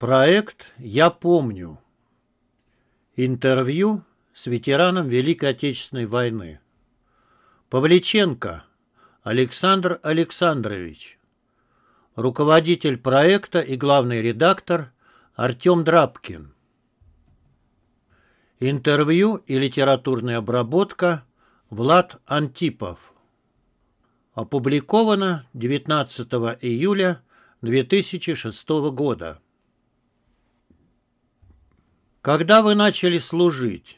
Проект «Я помню». Интервью с ветераном Великой Отечественной войны. Павличенко Александр Александрович. Руководитель проекта и главный редактор Артем Драбкин. Интервью и литературная обработка Влад Антипов. Опубликовано 19 июля 2006 года. Когда вы начали служить?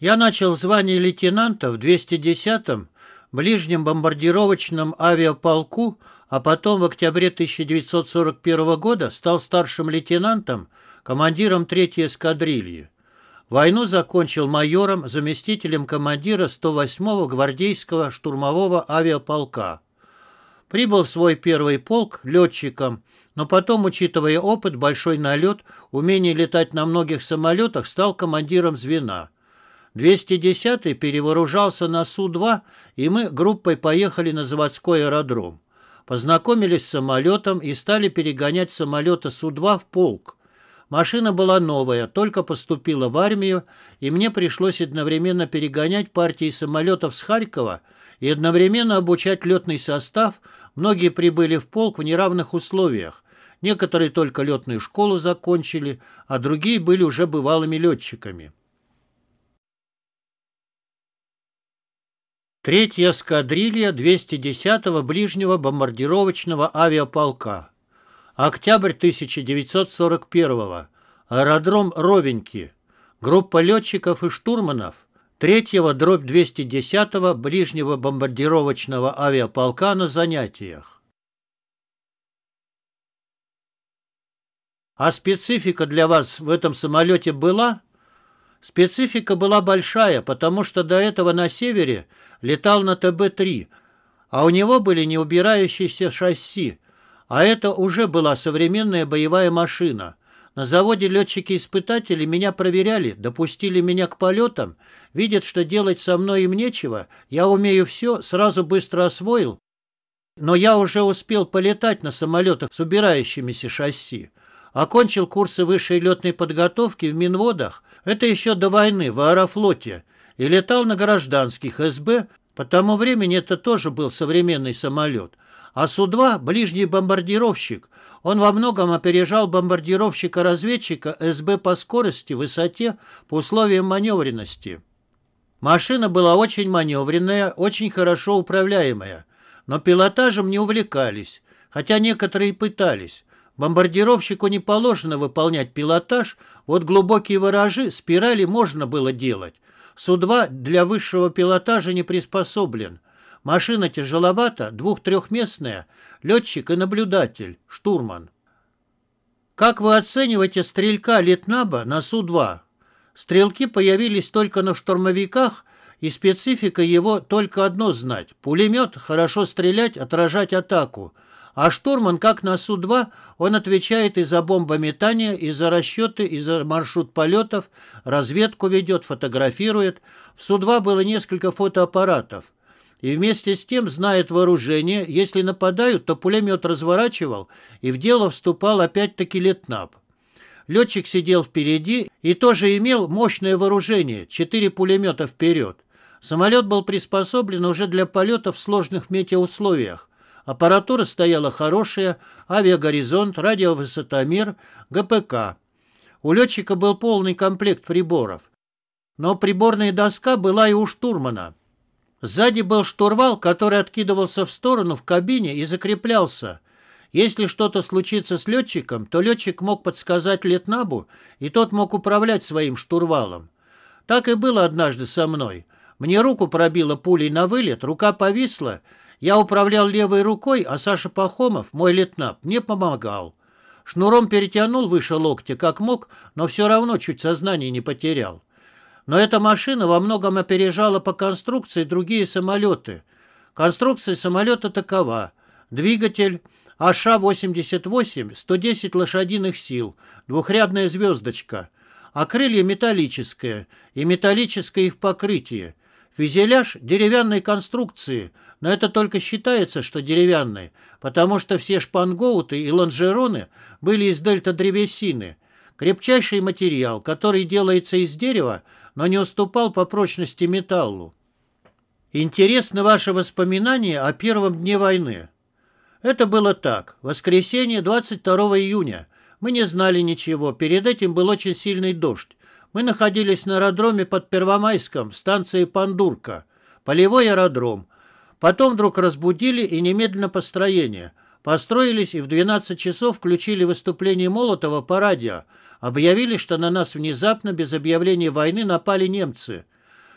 Я начал звание лейтенанта в 210-м ближнем бомбардировочном авиаполку, а потом в октябре 1941 года стал старшим лейтенантом, командиром 3-й эскадрильи. Войну закончил майором, заместителем командира 108-го гвардейского штурмового авиаполка. Прибыл в свой первый полк летчиком но потом, учитывая опыт, большой налет, умение летать на многих самолетах, стал командиром звена. 210-й перевооружался на Су-2, и мы группой поехали на заводской аэродром. Познакомились с самолетом и стали перегонять самолета Су-2 в полк. Машина была новая, только поступила в армию, и мне пришлось одновременно перегонять партии самолетов с Харькова и одновременно обучать летный состав. Многие прибыли в полк в неравных условиях. Некоторые только летную школу закончили, а другие были уже бывалыми летчиками. Третья эскадрилья 210-го ближнего бомбардировочного авиаполка. Октябрь 1941-го. Аэродром Ровеньки. Группа летчиков и штурманов 3-го дробь 210-го ближнего бомбардировочного авиаполка на занятиях. А специфика для вас в этом самолете была? Специфика была большая, потому что до этого на севере летал на ТБ-3, а у него были неубирающиеся шасси, а это уже была современная боевая машина. На заводе летчики-испытатели меня проверяли, допустили меня к полетам, видят, что делать со мной им нечего, я умею все, сразу быстро освоил, но я уже успел полетать на самолетах с убирающимися шасси. Окончил курсы высшей летной подготовки в Минводах, это еще до войны, в аэрофлоте, и летал на гражданских СБ, по тому времени это тоже был современный самолет. А Су-2 – ближний бомбардировщик. Он во многом опережал бомбардировщика-разведчика СБ по скорости, высоте, по условиям маневренности. Машина была очень маневренная, очень хорошо управляемая. Но пилотажем не увлекались, хотя некоторые пытались. Бомбардировщику не положено выполнять пилотаж, вот глубокие виражи спирали можно было делать. Су-2 для высшего пилотажа не приспособлен. Машина тяжеловата, двух-трехместная, летчик и наблюдатель, штурман. Как вы оцениваете стрелька Литнаба на Су-2? Стрелки появились только на штурмовиках, и специфика его только одно знать. Пулемет, хорошо стрелять, отражать атаку – а штурман, как на Су-2, он отвечает и за бомбометание, и за расчеты, и за маршрут полетов, разведку ведет, фотографирует. В Су-2 было несколько фотоаппаратов. И вместе с тем знает вооружение, если нападают, то пулемет разворачивал, и в дело вступал опять-таки летнап. Летчик сидел впереди и тоже имел мощное вооружение, четыре пулемета вперед. Самолет был приспособлен уже для полета в сложных метеоусловиях. Аппаратура стояла хорошая, авиагоризонт, радиовысотомер, ГПК. У летчика был полный комплект приборов. Но приборная доска была и у штурмана. Сзади был штурвал, который откидывался в сторону в кабине и закреплялся. Если что-то случится с летчиком, то летчик мог подсказать Летнабу, и тот мог управлять своим штурвалом. Так и было однажды со мной. Мне руку пробило пулей на вылет, рука повисла — я управлял левой рукой, а Саша Пахомов, мой летнап, мне помогал. Шнуром перетянул выше локтя как мог, но все равно чуть сознание не потерял. Но эта машина во многом опережала по конструкции другие самолеты. Конструкция самолета такова. Двигатель АШ-88, 110 лошадиных сил, двухрядная звездочка. А крылья металлическое, и металлическое их покрытие. Фюзеляж деревянной конструкции, но это только считается, что деревянный, потому что все шпангоуты и лонжероны были из дельта-древесины. Крепчайший материал, который делается из дерева, но не уступал по прочности металлу. Интересно ваши воспоминания о первом дне войны. Это было так. Воскресенье, 22 июня. Мы не знали ничего. Перед этим был очень сильный дождь. Мы находились на аэродроме под Первомайском, станции Пандурка, полевой аэродром. Потом вдруг разбудили и немедленно построение. Построились и в 12 часов включили выступление Молотова по радио. Объявили, что на нас внезапно, без объявления войны, напали немцы.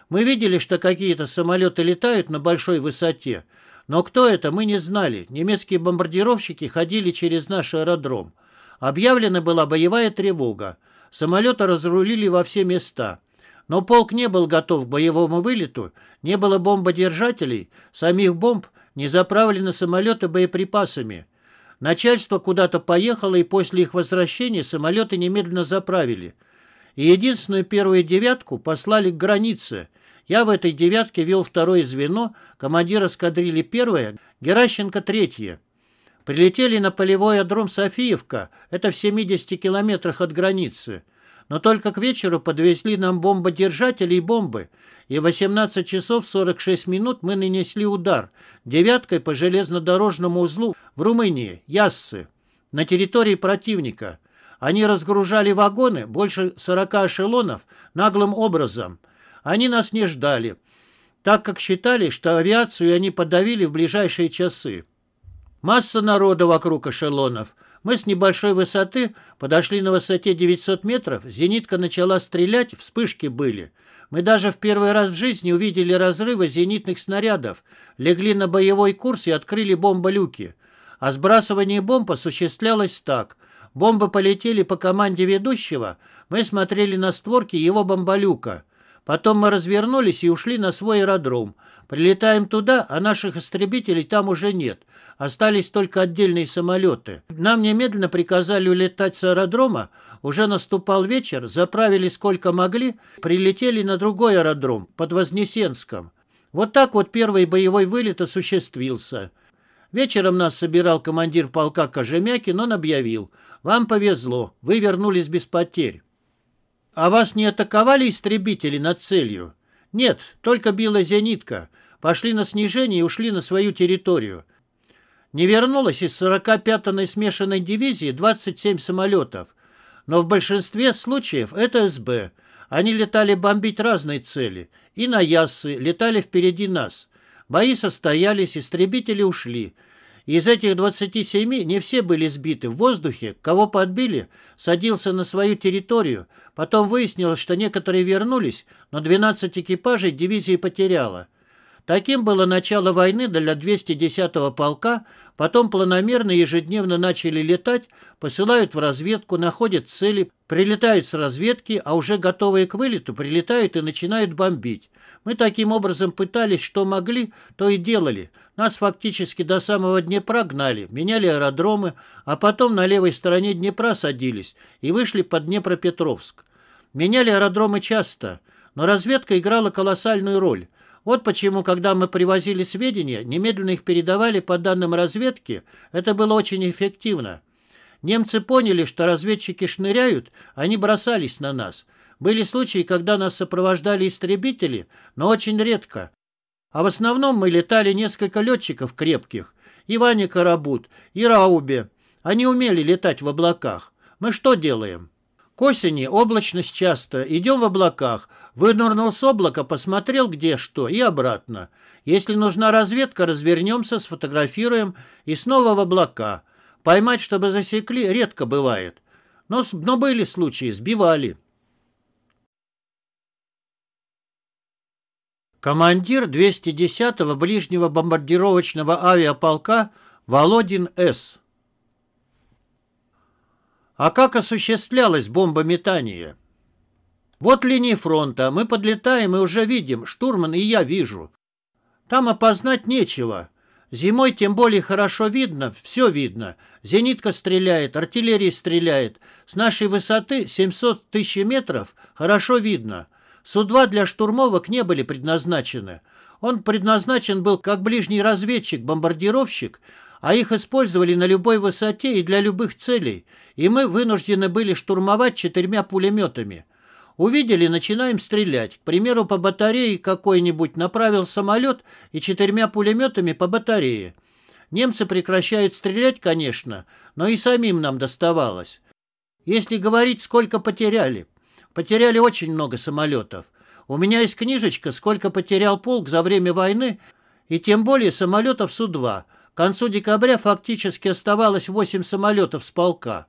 Мы видели, что какие-то самолеты летают на большой высоте. Но кто это, мы не знали. Немецкие бомбардировщики ходили через наш аэродром. Объявлена была боевая тревога. Самолеты разрулили во все места. Но полк не был готов к боевому вылету, не было бомбодержателей, самих бомб, не заправлены самолеты боеприпасами. Начальство куда-то поехало, и после их возвращения самолеты немедленно заправили. И единственную первую девятку послали к границе. Я в этой девятке вел второе звено, командир эскадрильи первое, Геращенко третье. Прилетели на полевой адром Софиевка, это в 70 километрах от границы. Но только к вечеру подвезли нам бомбодержатели и бомбы, и в 18 часов 46 минут мы нанесли удар девяткой по железнодорожному узлу в Румынии, Яссы, на территории противника. Они разгружали вагоны, больше 40 эшелонов, наглым образом. Они нас не ждали, так как считали, что авиацию они подавили в ближайшие часы. Масса народа вокруг эшелонов. Мы с небольшой высоты подошли на высоте 900 метров. Зенитка начала стрелять, вспышки были. Мы даже в первый раз в жизни увидели разрывы зенитных снарядов. Легли на боевой курс и открыли бомболюки. А сбрасывание бомб осуществлялось так. Бомбы полетели по команде ведущего. Мы смотрели на створки его бомболюка. Потом мы развернулись и ушли на свой аэродром. Прилетаем туда, а наших истребителей там уже нет. Остались только отдельные самолеты. Нам немедленно приказали улетать с аэродрома. Уже наступал вечер, заправили сколько могли, прилетели на другой аэродром, под Вознесенском. Вот так вот первый боевой вылет осуществился. Вечером нас собирал командир полка Кожемякин, он объявил. «Вам повезло, вы вернулись без потерь». «А вас не атаковали истребители над целью?» «Нет, только била зенитка. Пошли на снижение и ушли на свою территорию». Не вернулось из 45-й смешанной дивизии 27 самолетов. Но в большинстве случаев это СБ. Они летали бомбить разные цели. И на Яссы летали впереди нас. Бои состоялись, истребители ушли. Из этих 27 не все были сбиты в воздухе, кого подбили, садился на свою территорию, потом выяснилось, что некоторые вернулись, но 12 экипажей дивизии потеряла. Таким было начало войны для 210-го полка, потом планомерно ежедневно начали летать, посылают в разведку, находят цели, прилетают с разведки, а уже готовые к вылету прилетают и начинают бомбить. Мы таким образом пытались, что могли, то и делали. Нас фактически до самого Днепра гнали, меняли аэродромы, а потом на левой стороне Днепра садились и вышли под Днепропетровск. Меняли аэродромы часто, но разведка играла колоссальную роль. Вот почему, когда мы привозили сведения, немедленно их передавали по данным разведки, это было очень эффективно. Немцы поняли, что разведчики шныряют, они бросались на нас. Были случаи, когда нас сопровождали истребители, но очень редко. А в основном мы летали несколько летчиков крепких. И Ваня Карабут, и Раубе. Они умели летать в облаках. Мы что делаем? К осени облачность часто. Идем в облаках. Вынырнул с облака, посмотрел где что и обратно. Если нужна разведка, развернемся, сфотографируем и снова в облака. Поймать, чтобы засекли, редко бывает. Но, но были случаи, сбивали. командир 210-го ближнего бомбардировочного авиаполка Володин С. А как осуществлялось бомбометание? Вот линии фронта, мы подлетаем и уже видим, штурман и я вижу. Там опознать нечего. Зимой тем более хорошо видно, все видно. Зенитка стреляет, артиллерия стреляет. С нашей высоты 700 тысяч метров хорошо видно. Су-2 для штурмовок не были предназначены. Он предназначен был как ближний разведчик-бомбардировщик, а их использовали на любой высоте и для любых целей, и мы вынуждены были штурмовать четырьмя пулеметами. Увидели, начинаем стрелять. К примеру, по батарее какой-нибудь направил самолет и четырьмя пулеметами по батарее. Немцы прекращают стрелять, конечно, но и самим нам доставалось. Если говорить, сколько потеряли, Потеряли очень много самолетов. У меня есть книжечка «Сколько потерял полк за время войны» и тем более самолетов Су-2. К концу декабря фактически оставалось 8 самолетов с полка.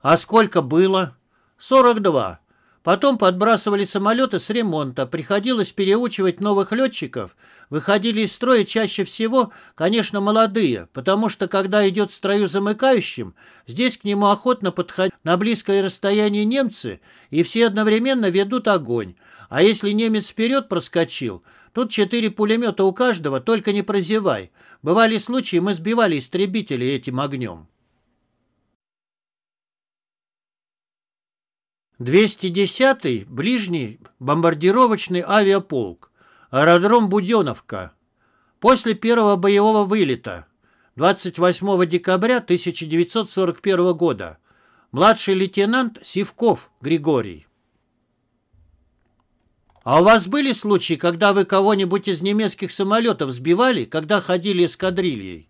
А сколько было? 42. Потом подбрасывали самолеты с ремонта, приходилось переучивать новых летчиков. Выходили из строя чаще всего, конечно, молодые, потому что, когда идет строю замыкающим, здесь к нему охотно подходят на близкое расстояние немцы, и все одновременно ведут огонь. А если немец вперед проскочил, тут четыре пулемета у каждого, только не прозевай. Бывали случаи, мы сбивали истребители этим огнем. 210-й ближний бомбардировочный авиаполк, аэродром Буденовка. После первого боевого вылета 28 декабря 1941 года младший лейтенант Сивков Григорий. А у вас были случаи, когда вы кого-нибудь из немецких самолетов сбивали, когда ходили эскадрильей?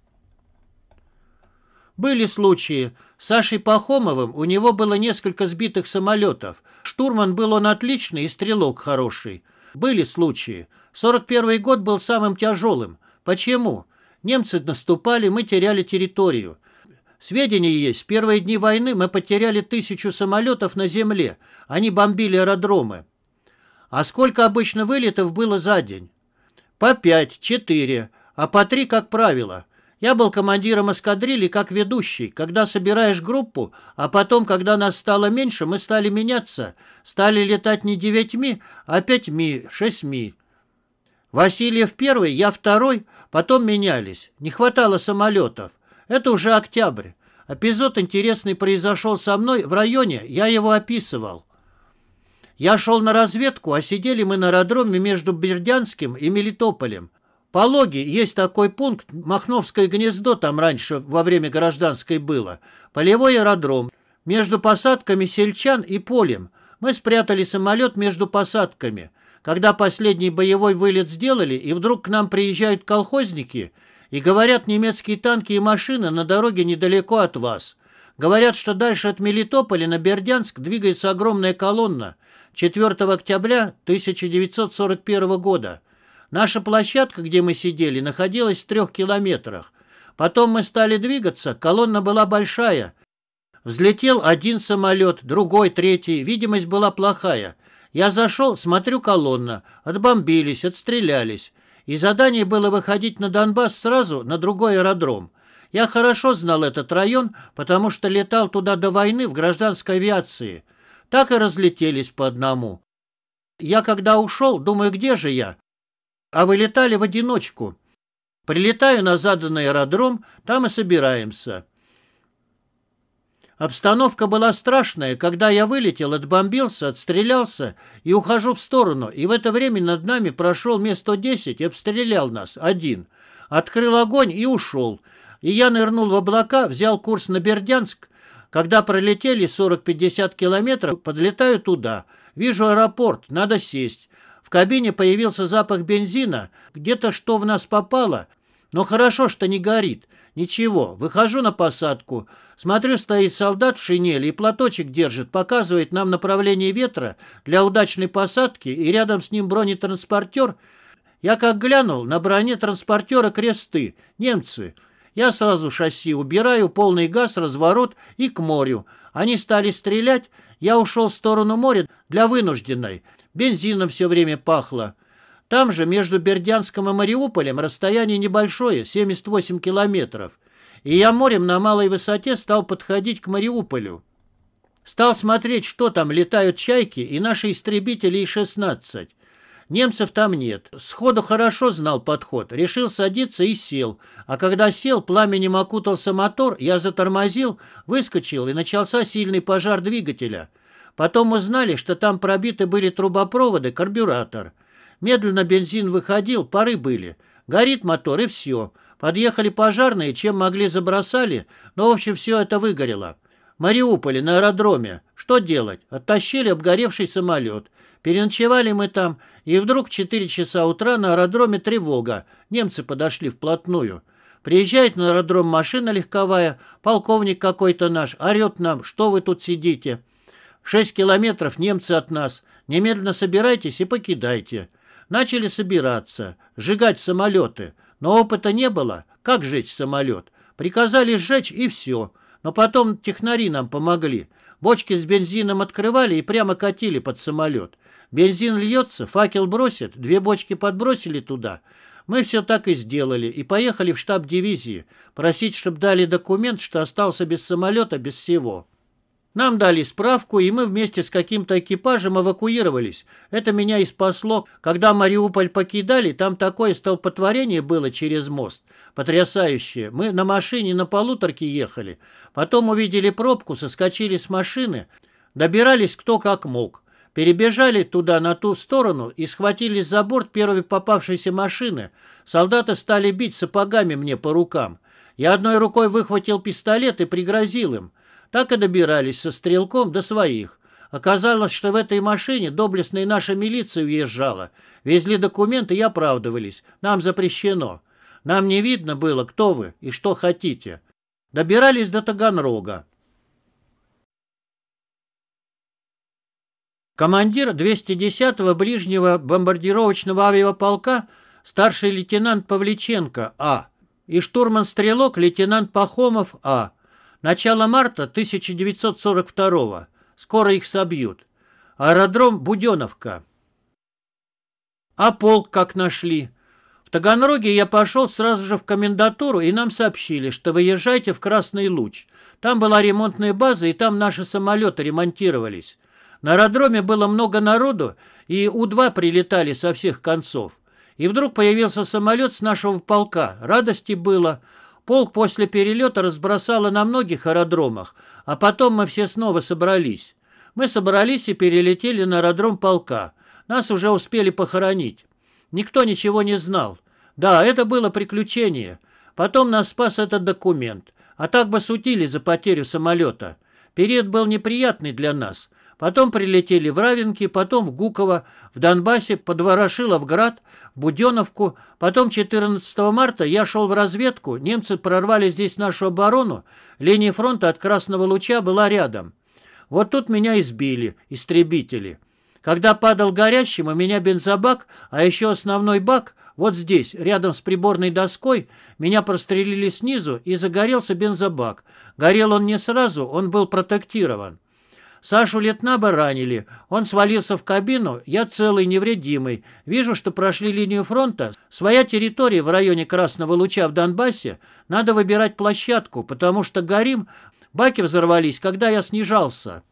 Были случаи. С Сашей Пахомовым у него было несколько сбитых самолетов. Штурман был он отличный и стрелок хороший. Были случаи. 41 год был самым тяжелым. Почему? Немцы наступали, мы теряли территорию. Сведения есть, в первые дни войны мы потеряли тысячу самолетов на земле. Они бомбили аэродромы. А сколько обычно вылетов было за день? По пять, четыре, а по три, как правило – я был командиром эскадрильи как ведущий. Когда собираешь группу, а потом, когда нас стало меньше, мы стали меняться. Стали летать не девятьми, а пятьми, шестьми. Васильев первый, я второй, потом менялись. Не хватало самолетов. Это уже октябрь. Эпизод интересный произошел со мной в районе, я его описывал. Я шел на разведку, а сидели мы на аэродроме между Бердянским и Мелитополем. Пологе есть такой пункт, Махновское гнездо там раньше во время гражданской было, полевой аэродром, между посадками сельчан и полем. Мы спрятали самолет между посадками. Когда последний боевой вылет сделали, и вдруг к нам приезжают колхозники и говорят, немецкие танки и машины на дороге недалеко от вас. Говорят, что дальше от Мелитополя на Бердянск двигается огромная колонна 4 октября 1941 года. Наша площадка, где мы сидели, находилась в трех километрах. Потом мы стали двигаться, колонна была большая. Взлетел один самолет, другой, третий, видимость была плохая. Я зашел, смотрю колонна, отбомбились, отстрелялись. И задание было выходить на Донбасс сразу на другой аэродром. Я хорошо знал этот район, потому что летал туда до войны в гражданской авиации. Так и разлетелись по одному. Я когда ушел, думаю, где же я? а вылетали в одиночку. Прилетаю на заданный аэродром, там и собираемся. Обстановка была страшная. Когда я вылетел, отбомбился, отстрелялся и ухожу в сторону. И в это время над нами прошел место 110 и обстрелял нас один. Открыл огонь и ушел. И я нырнул в облака, взял курс на Бердянск. Когда пролетели 40-50 километров, подлетаю туда. Вижу аэропорт, надо сесть. В кабине появился запах бензина, где-то что в нас попало, но хорошо, что не горит. Ничего, выхожу на посадку, смотрю, стоит солдат в шинели и платочек держит, показывает нам направление ветра для удачной посадки, и рядом с ним бронетранспортер. Я как глянул, на броне транспортера кресты, немцы. Я сразу шасси убираю, полный газ, разворот и к морю. Они стали стрелять, я ушел в сторону моря для вынужденной, Бензином все время пахло. Там же между Бердянском и Мариуполем расстояние небольшое, 78 километров. И я морем на малой высоте стал подходить к Мариуполю. Стал смотреть, что там летают чайки и наши истребители И-16. Немцев там нет. Сходу хорошо знал подход. Решил садиться и сел. А когда сел, пламенем окутался мотор, я затормозил, выскочил, и начался сильный пожар двигателя. Потом узнали, что там пробиты были трубопроводы, карбюратор. Медленно бензин выходил, пары были. Горит мотор и все. Подъехали пожарные, чем могли забросали, но в общем все это выгорело. В Мариуполе, на аэродроме. Что делать? Оттащили обгоревший самолет. Переночевали мы там, и вдруг в 4 часа утра на аэродроме тревога. Немцы подошли вплотную. Приезжает на аэродром машина легковая, полковник какой-то наш, орет нам, что вы тут сидите. Шесть километров немцы от нас. Немедленно собирайтесь и покидайте. Начали собираться, сжигать самолеты. Но опыта не было. Как сжечь самолет? Приказали сжечь и все. Но потом технари нам помогли. Бочки с бензином открывали и прямо катили под самолет. Бензин льется, факел бросят, две бочки подбросили туда. Мы все так и сделали и поехали в штаб дивизии просить, чтобы дали документ, что остался без самолета, без всего. Нам дали справку, и мы вместе с каким-то экипажем эвакуировались. Это меня и спасло. Когда Мариуполь покидали, там такое столпотворение было через мост. Потрясающее. Мы на машине на полуторке ехали. Потом увидели пробку, соскочили с машины. Добирались кто как мог. Перебежали туда, на ту сторону, и схватились за борт первой попавшейся машины. Солдаты стали бить сапогами мне по рукам. Я одной рукой выхватил пистолет и пригрозил им. Так и добирались со стрелком до своих. Оказалось, что в этой машине доблестная наша милиция уезжала. Везли документы и оправдывались. Нам запрещено. Нам не видно было, кто вы и что хотите. Добирались до Таганрога. Командир 210-го ближнего бомбардировочного авиаполка старший лейтенант Павличенко А. и штурман-стрелок лейтенант Пахомов А. Начало марта 1942 -го. Скоро их собьют. Аэродром Буденовка. А полк как нашли? В Таганроге я пошел сразу же в комендатуру, и нам сообщили, что выезжайте в Красный Луч. Там была ремонтная база, и там наши самолеты ремонтировались. На аэродроме было много народу, и У-2 прилетали со всех концов. И вдруг появился самолет с нашего полка. Радости было. Полк после перелета разбросало на многих аэродромах, а потом мы все снова собрались. Мы собрались и перелетели на аэродром полка. Нас уже успели похоронить. Никто ничего не знал. Да, это было приключение. Потом нас спас этот документ. А так бы сутили за потерю самолета. Период был неприятный для нас. Потом прилетели в Равенки, потом в Гуково, в Донбассе, под Ворошиловград, в Буденовку. Потом 14 марта я шел в разведку, немцы прорвали здесь нашу оборону, линия фронта от Красного Луча была рядом. Вот тут меня избили, истребители. Когда падал горящим, у меня бензобак, а еще основной бак, вот здесь, рядом с приборной доской, меня прострелили снизу и загорелся бензобак. Горел он не сразу, он был протектирован. Сашу летнаба ранили, Он свалился в кабину, я целый, невредимый. Вижу, что прошли линию фронта. Своя территория в районе Красного Луча в Донбассе. Надо выбирать площадку, потому что горим. Баки взорвались, когда я снижался.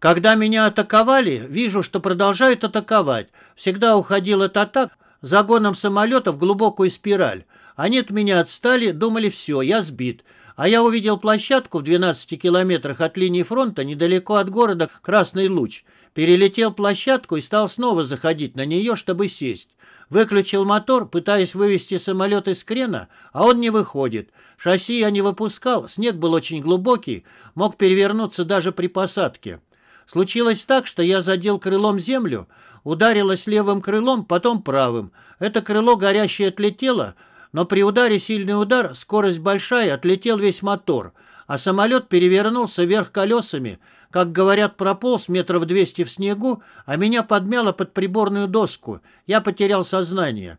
Когда меня атаковали, вижу, что продолжают атаковать. Всегда уходил от атак загоном самолета в глубокую спираль. Они от меня отстали, думали, все, я сбит. А я увидел площадку в 12 километрах от линии фронта, недалеко от города Красный Луч. Перелетел площадку и стал снова заходить на нее, чтобы сесть. Выключил мотор, пытаясь вывести самолет из крена, а он не выходит. Шасси я не выпускал, снег был очень глубокий, мог перевернуться даже при посадке. Случилось так, что я задел крылом землю, ударилась левым крылом, потом правым. Это крыло горящее отлетело, но при ударе сильный удар, скорость большая, отлетел весь мотор, а самолет перевернулся вверх колесами, как говорят, прополз метров двести в снегу, а меня подмяло под приборную доску. Я потерял сознание.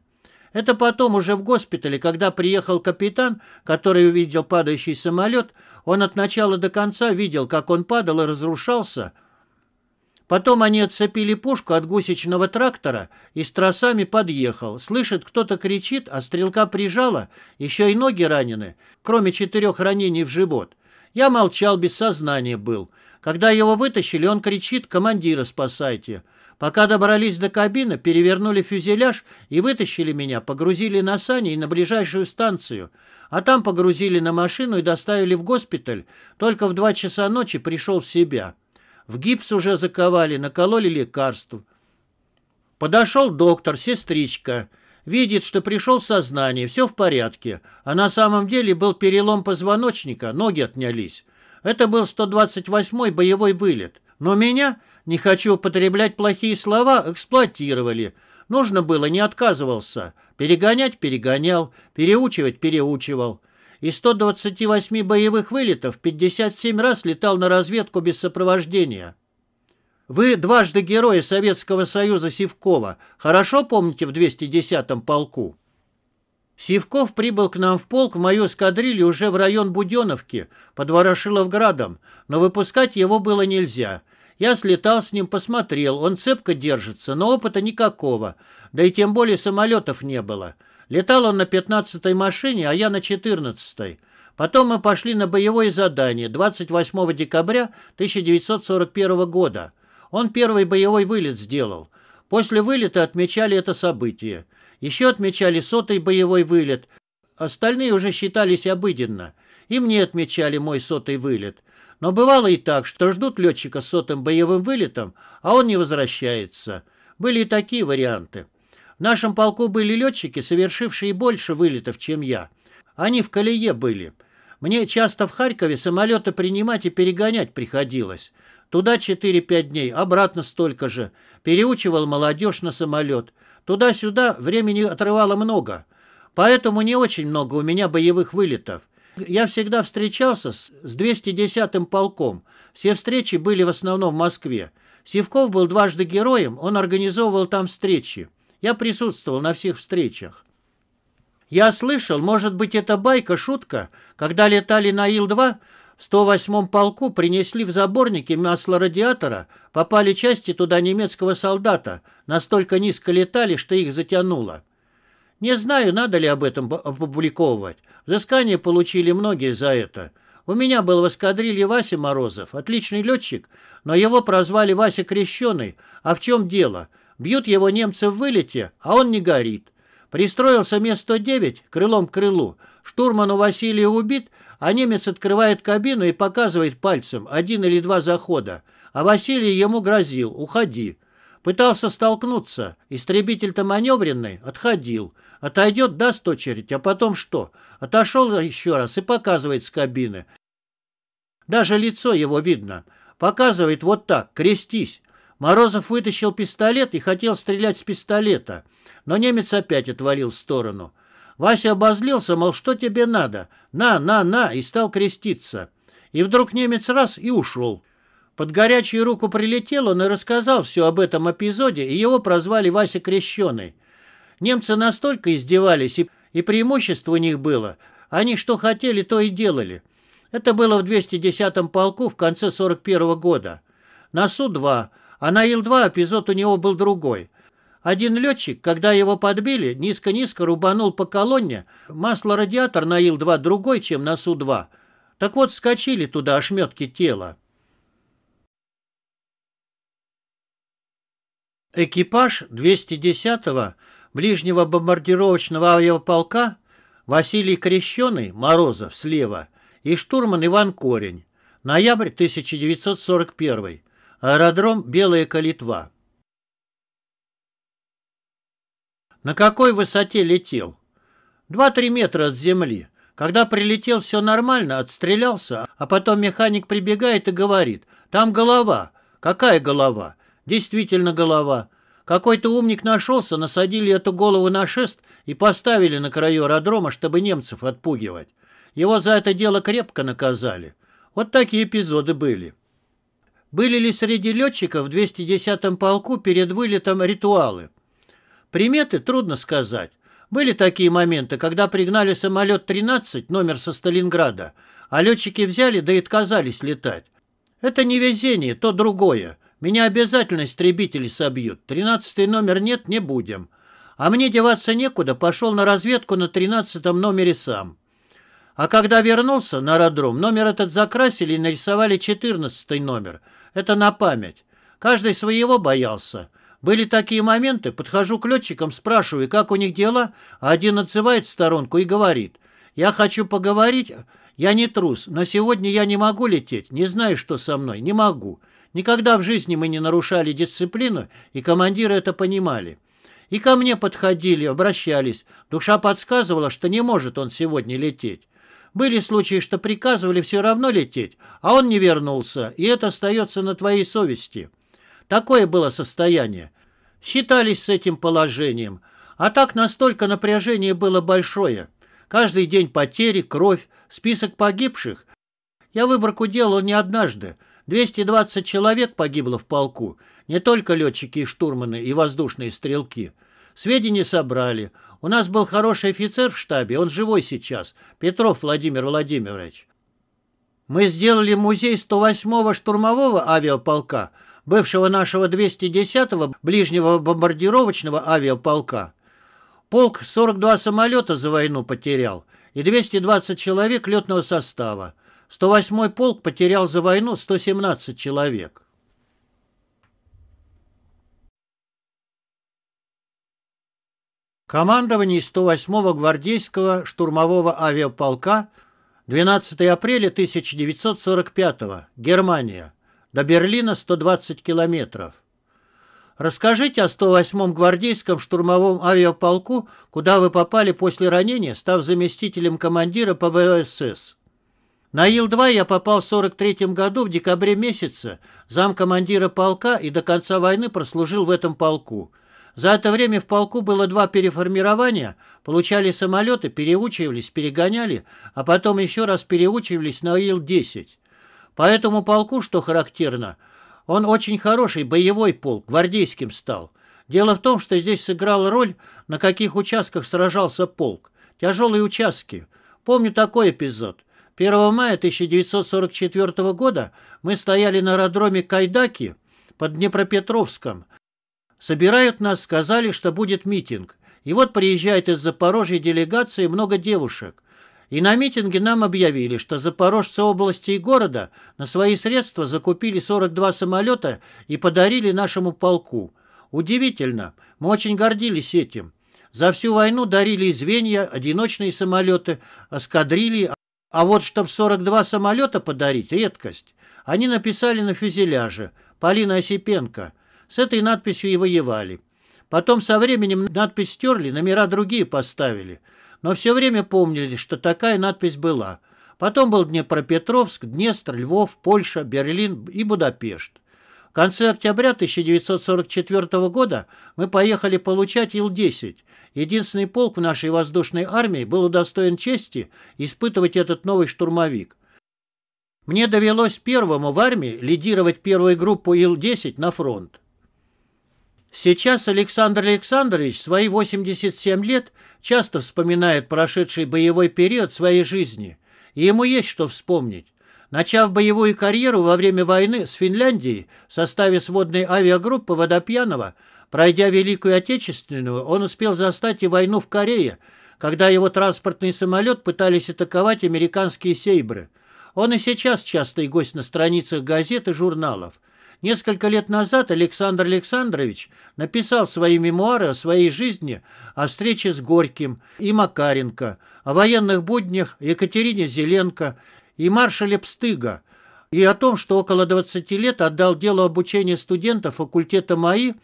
Это потом уже в госпитале, когда приехал капитан, который увидел падающий самолет, он от начала до конца видел, как он падал и разрушался, Потом они отцепили пушку от гусечного трактора и с тросами подъехал. Слышит, кто-то кричит, а стрелка прижала, еще и ноги ранены, кроме четырех ранений в живот. Я молчал, без сознания был. Когда его вытащили, он кричит «Командира, спасайте!». Пока добрались до кабины, перевернули фюзеляж и вытащили меня, погрузили на сани и на ближайшую станцию, а там погрузили на машину и доставили в госпиталь. Только в два часа ночи пришел в себя. В гипс уже заковали, накололи лекарств. Подошел доктор, сестричка. Видит, что пришел в сознание, все в порядке. А на самом деле был перелом позвоночника, ноги отнялись. Это был 128-й боевой вылет. Но меня, не хочу употреблять плохие слова, эксплуатировали. Нужно было, не отказывался. Перегонять – перегонял, переучивать – переучивал. Из 128 боевых вылетов 57 раз летал на разведку без сопровождения. Вы дважды герои Советского Союза Сивкова. Хорошо помните в 210-м полку? Сивков прибыл к нам в полк в мою эскадрилью уже в район Буденовки, под Ворошиловградом, но выпускать его было нельзя. Я слетал с ним, посмотрел, он цепко держится, но опыта никакого, да и тем более самолетов не было. Летал он на пятнадцатой машине, а я на четырнадцатой. Потом мы пошли на боевое задание 28 декабря 1941 года. Он первый боевой вылет сделал. После вылета отмечали это событие. Еще отмечали сотый боевой вылет. Остальные уже считались обыденно. И мне отмечали мой сотый вылет. Но бывало и так, что ждут летчика с сотым боевым вылетом, а он не возвращается. Были и такие варианты. В нашем полку были летчики, совершившие больше вылетов, чем я. Они в колее были. Мне часто в Харькове самолеты принимать и перегонять приходилось. Туда 4-5 дней, обратно столько же. Переучивал молодежь на самолет. Туда-сюда времени отрывало много. Поэтому не очень много у меня боевых вылетов. Я всегда встречался с 210-м полком. Все встречи были в основном в Москве. Сивков был дважды героем, он организовывал там встречи. Я присутствовал на всех встречах. Я слышал, может быть, это байка, шутка, когда летали на Ил-2, в 108-м полку принесли в заборники масло радиатора, попали части туда немецкого солдата, настолько низко летали, что их затянуло. Не знаю, надо ли об этом опубликовывать. Взыскание получили многие за это. У меня был в эскадрилье Вася Морозов, отличный летчик, но его прозвали Вася Крещеный. А в чем дело? Бьют его немцы в вылете, а он не горит. Пристроился место 109 крылом к крылу. Штурману Василию убит, а немец открывает кабину и показывает пальцем один или два захода. А Василий ему грозил «Уходи». Пытался столкнуться. Истребитель-то маневренный, отходил. Отойдет, даст очередь, а потом что? Отошел еще раз и показывает с кабины. Даже лицо его видно. Показывает вот так, крестись. Морозов вытащил пистолет и хотел стрелять с пистолета, но немец опять отвалил в сторону. Вася обозлился, мол, что тебе надо? На, на, на, и стал креститься. И вдруг немец раз и ушел. Под горячую руку прилетел он и рассказал все об этом эпизоде, и его прозвали Вася Крещеный. Немцы настолько издевались, и, и преимущество у них было. Они что хотели, то и делали. Это было в 210-м полку в конце 41 -го года. На Су-2 а на Ил-2 эпизод у него был другой. Один летчик, когда его подбили, низко-низко рубанул по колонне. Масло-радиатор на Ил-2 другой, чем на Су-2. Так вот, скочили туда ошметки тела. Экипаж 210-го ближнего бомбардировочного авиаполка Василий Крещеный, Морозов, слева, и штурман Иван Корень, ноябрь 1941 Аэродром Белая Калитва. На какой высоте летел? 2-3 метра от земли. Когда прилетел, все нормально, отстрелялся, а потом механик прибегает и говорит, там голова. Какая голова? Действительно голова. Какой-то умник нашелся, насадили эту голову на шест и поставили на краю аэродрома, чтобы немцев отпугивать. Его за это дело крепко наказали. Вот такие эпизоды были. Были ли среди летчиков в 210-м полку перед вылетом ритуалы? Приметы трудно сказать. Были такие моменты, когда пригнали самолет 13, номер со Сталинграда, а летчики взяли, да и отказались летать. Это не везение, то другое. Меня обязательно истребители собьют. Тринадцатый номер нет, не будем. А мне деваться некуда, пошел на разведку на тринадцатом номере сам. А когда вернулся на аэродром, номер этот закрасили и нарисовали четырнадцатый номер – это на память. Каждый своего боялся. Были такие моменты, подхожу к летчикам, спрашиваю, как у них дела, а один отзывает в сторонку и говорит, «Я хочу поговорить, я не трус, но сегодня я не могу лететь, не знаю, что со мной, не могу». Никогда в жизни мы не нарушали дисциплину, и командиры это понимали. И ко мне подходили, обращались. Душа подсказывала, что не может он сегодня лететь. Были случаи, что приказывали все равно лететь, а он не вернулся, и это остается на твоей совести. Такое было состояние. Считались с этим положением. А так настолько напряжение было большое. Каждый день потери, кровь, список погибших. Я выборку делал не однажды. 220 человек погибло в полку. Не только летчики и штурманы, и воздушные стрелки – Сведения собрали. У нас был хороший офицер в штабе, он живой сейчас, Петров Владимир Владимирович. Мы сделали музей 108-го штурмового авиаполка, бывшего нашего 210-го ближнего бомбардировочного авиаполка. Полк 42 самолета за войну потерял и 220 человек летного состава. 108-й полк потерял за войну 117 человек. Командование 108-го гвардейского штурмового авиаполка 12 апреля 1945 -го, Германия. До Берлина 120 километров. Расскажите о 108-м гвардейском штурмовом авиаполку, куда вы попали после ранения, став заместителем командира ПВСС. На Ил-2 я попал в 43-м году в декабре месяце, командира полка и до конца войны прослужил в этом полку. За это время в полку было два переформирования, получали самолеты, переучивались, перегоняли, а потом еще раз переучивались на Ил-10. По этому полку, что характерно, он очень хороший боевой полк, гвардейским стал. Дело в том, что здесь сыграл роль, на каких участках сражался полк. Тяжелые участки. Помню такой эпизод. 1 мая 1944 года мы стояли на аэродроме Кайдаки под Днепропетровском, Собирают нас, сказали, что будет митинг. И вот приезжает из Запорожья делегация много девушек. И на митинге нам объявили, что запорожцы области и города на свои средства закупили 42 самолета и подарили нашему полку. Удивительно, мы очень гордились этим. За всю войну дарили звенья, одиночные самолеты, эскадрильи, а вот чтоб 42 самолета подарить – редкость. Они написали на фюзеляже «Полина Осипенко», с этой надписью и воевали. Потом со временем надпись стерли, номера другие поставили. Но все время помнили, что такая надпись была. Потом был Днепропетровск, Днестр, Львов, Польша, Берлин и Будапешт. В конце октября 1944 года мы поехали получать Ил-10. Единственный полк в нашей воздушной армии был удостоен чести испытывать этот новый штурмовик. Мне довелось первому в армии лидировать первую группу Ил-10 на фронт. Сейчас Александр Александрович свои 87 лет часто вспоминает прошедший боевой период своей жизни, и ему есть что вспомнить. Начав боевую карьеру во время войны с Финляндией в составе сводной авиагруппы Водопьянова, пройдя Великую Отечественную, он успел застать и войну в Корее, когда его транспортный самолет пытались атаковать американские «Сейбры». Он и сейчас частый гость на страницах газет и журналов – Несколько лет назад Александр Александрович написал свои мемуары о своей жизни, о встрече с Горьким и Макаренко, о военных буднях Екатерине Зеленко и маршале Пстыга, и о том, что около 20 лет отдал дело обучения студентов факультета МАИ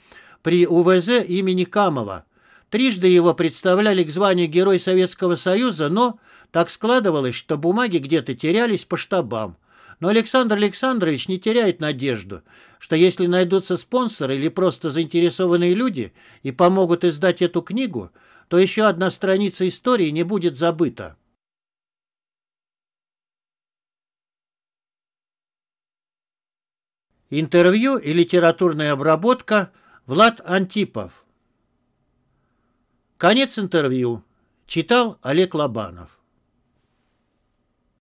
при УВЗ имени Камова. Трижды его представляли к званию Герой Советского Союза, но так складывалось, что бумаги где-то терялись по штабам. Но Александр Александрович не теряет надежду, что если найдутся спонсоры или просто заинтересованные люди и помогут издать эту книгу, то еще одна страница истории не будет забыта. Интервью и литературная обработка Влад Антипов. Конец интервью. Читал Олег Лобанов.